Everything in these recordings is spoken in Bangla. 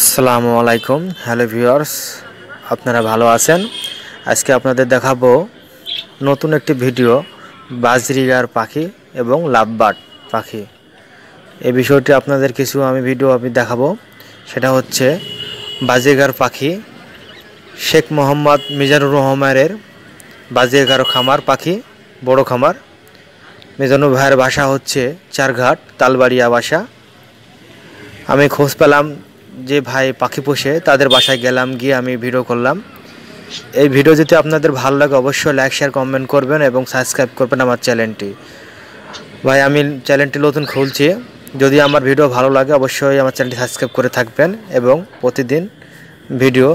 আসসালামু আলাইকুম হ্যালো ভিউয়ার্স আপনারা ভালো আছেন আজকে আপনাদের দেখাবো নতুন একটি ভিডিও বাজরিগার পাখি এবং লাভবার্ড পাখি এই বিষয়টি আপনাদের কিছু আমি ভিডিও আমি দেখাবো সেটা হচ্ছে বাজরিগার পাখি শেখ মোহাম্মদ মিজানুর রহমানের বাজরিগার খামার পাখি বড় খামার মিজানুর ভাইয়ের বাসা হচ্ছে চারঘাট তালবাড়িয়া বাসা আমি খোঁজ পেলাম যে ভাই পাখি পোষে তাদের বাসায় গেলাম গিয়ে আমি ভিডিও করলাম এই ভিডিও যদি আপনাদের ভালো লাগে অবশ্যই লাইক শেয়ার কমেন্ট করবেন এবং সাবস্ক্রাইব করবেন আমার চ্যানেলটি ভাই আমি চ্যানেলটি নতুন খুলছি যদি আমার ভিডিও ভালো লাগে অবশ্যই আমার চ্যানেলটি সাবস্ক্রাইব করে থাকবেন এবং প্রতিদিন ভিডিও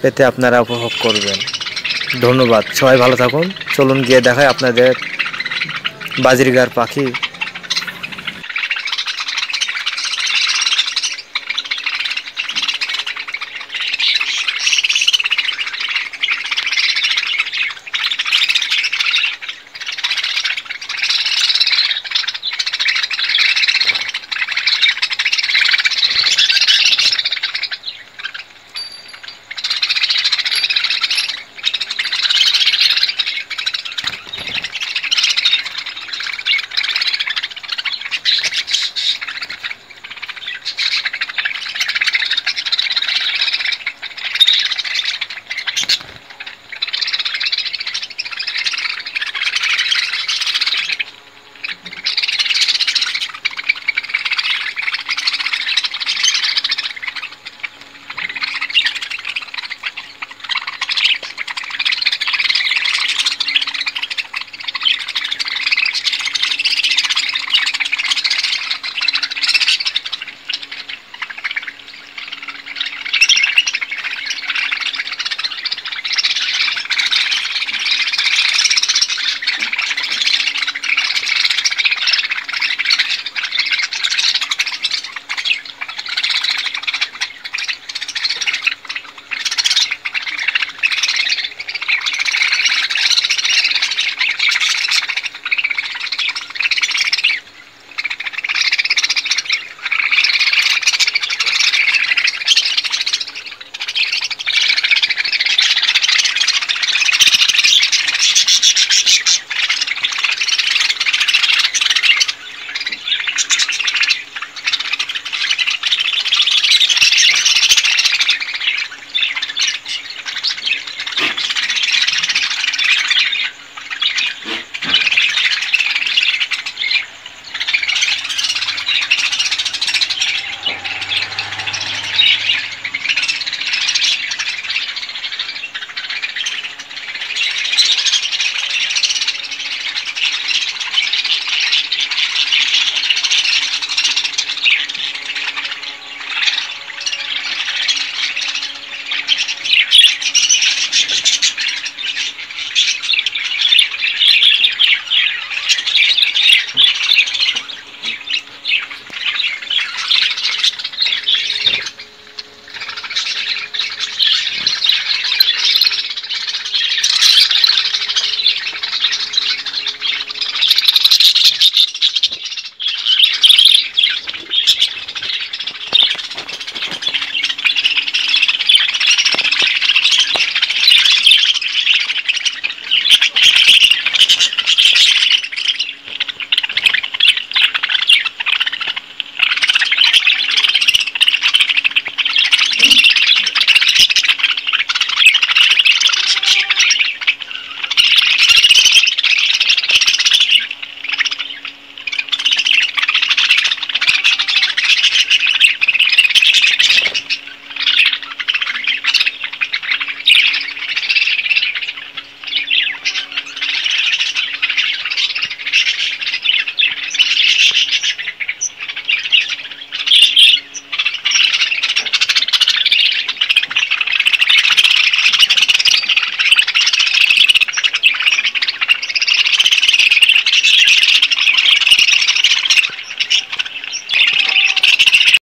পেতে আপনারা উপভোগ করবেন ধন্যবাদ সবাই ভালো থাকুন চলুন গিয়ে দেখায় আপনাদের বাজির গার পাখি